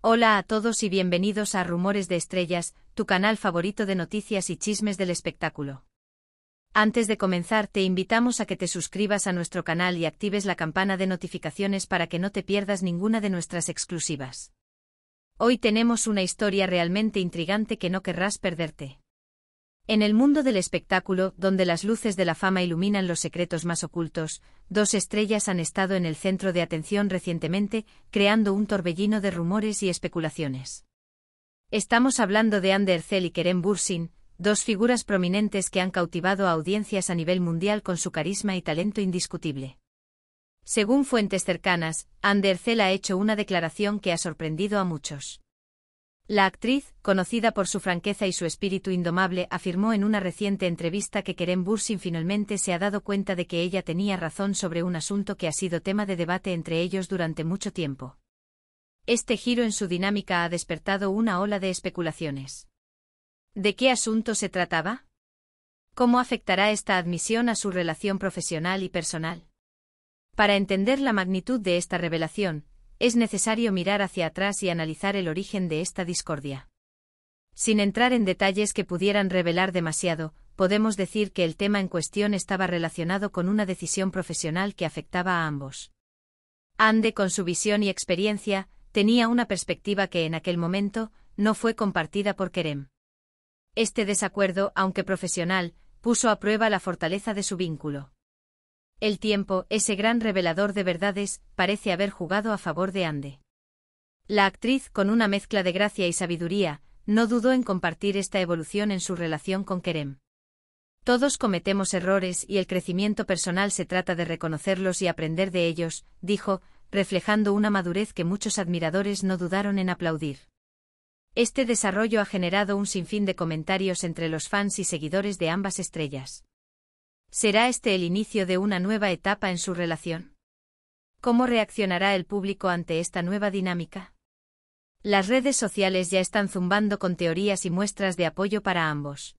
Hola a todos y bienvenidos a Rumores de Estrellas, tu canal favorito de noticias y chismes del espectáculo. Antes de comenzar te invitamos a que te suscribas a nuestro canal y actives la campana de notificaciones para que no te pierdas ninguna de nuestras exclusivas. Hoy tenemos una historia realmente intrigante que no querrás perderte. En el mundo del espectáculo, donde las luces de la fama iluminan los secretos más ocultos, dos estrellas han estado en el centro de atención recientemente, creando un torbellino de rumores y especulaciones. Estamos hablando de Ander Zell y Kerem Bursin, dos figuras prominentes que han cautivado a audiencias a nivel mundial con su carisma y talento indiscutible. Según fuentes cercanas, Ander Zell ha hecho una declaración que ha sorprendido a muchos. La actriz, conocida por su franqueza y su espíritu indomable, afirmó en una reciente entrevista que Kerem Bursin finalmente se ha dado cuenta de que ella tenía razón sobre un asunto que ha sido tema de debate entre ellos durante mucho tiempo. Este giro en su dinámica ha despertado una ola de especulaciones. ¿De qué asunto se trataba? ¿Cómo afectará esta admisión a su relación profesional y personal? Para entender la magnitud de esta revelación, es necesario mirar hacia atrás y analizar el origen de esta discordia. Sin entrar en detalles que pudieran revelar demasiado, podemos decir que el tema en cuestión estaba relacionado con una decisión profesional que afectaba a ambos. Ande, con su visión y experiencia, tenía una perspectiva que en aquel momento no fue compartida por Kerem. Este desacuerdo, aunque profesional, puso a prueba la fortaleza de su vínculo. El tiempo, ese gran revelador de verdades, parece haber jugado a favor de Ande. La actriz, con una mezcla de gracia y sabiduría, no dudó en compartir esta evolución en su relación con Kerem. Todos cometemos errores y el crecimiento personal se trata de reconocerlos y aprender de ellos, dijo, reflejando una madurez que muchos admiradores no dudaron en aplaudir. Este desarrollo ha generado un sinfín de comentarios entre los fans y seguidores de ambas estrellas. Será este el inicio de una nueva etapa en su relación. ¿Cómo reaccionará el público ante esta nueva dinámica? Las redes sociales ya están zumbando con teorías y muestras de apoyo para ambos.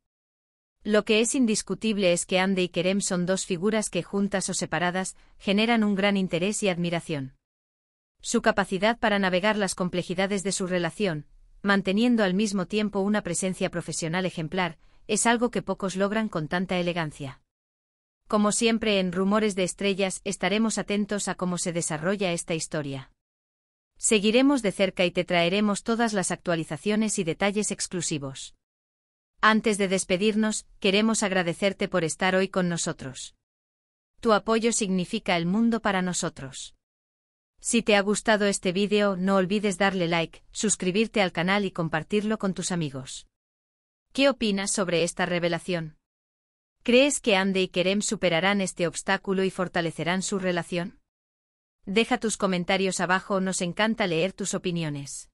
Lo que es indiscutible es que Ande y Kerem son dos figuras que juntas o separadas generan un gran interés y admiración. Su capacidad para navegar las complejidades de su relación, manteniendo al mismo tiempo una presencia profesional ejemplar, es algo que pocos logran con tanta elegancia. Como siempre en Rumores de Estrellas estaremos atentos a cómo se desarrolla esta historia. Seguiremos de cerca y te traeremos todas las actualizaciones y detalles exclusivos. Antes de despedirnos, queremos agradecerte por estar hoy con nosotros. Tu apoyo significa el mundo para nosotros. Si te ha gustado este vídeo, no olvides darle like, suscribirte al canal y compartirlo con tus amigos. ¿Qué opinas sobre esta revelación? ¿Crees que Ande y Kerem superarán este obstáculo y fortalecerán su relación? Deja tus comentarios abajo, nos encanta leer tus opiniones.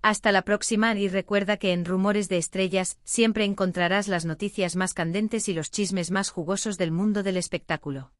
Hasta la próxima y recuerda que en Rumores de Estrellas siempre encontrarás las noticias más candentes y los chismes más jugosos del mundo del espectáculo.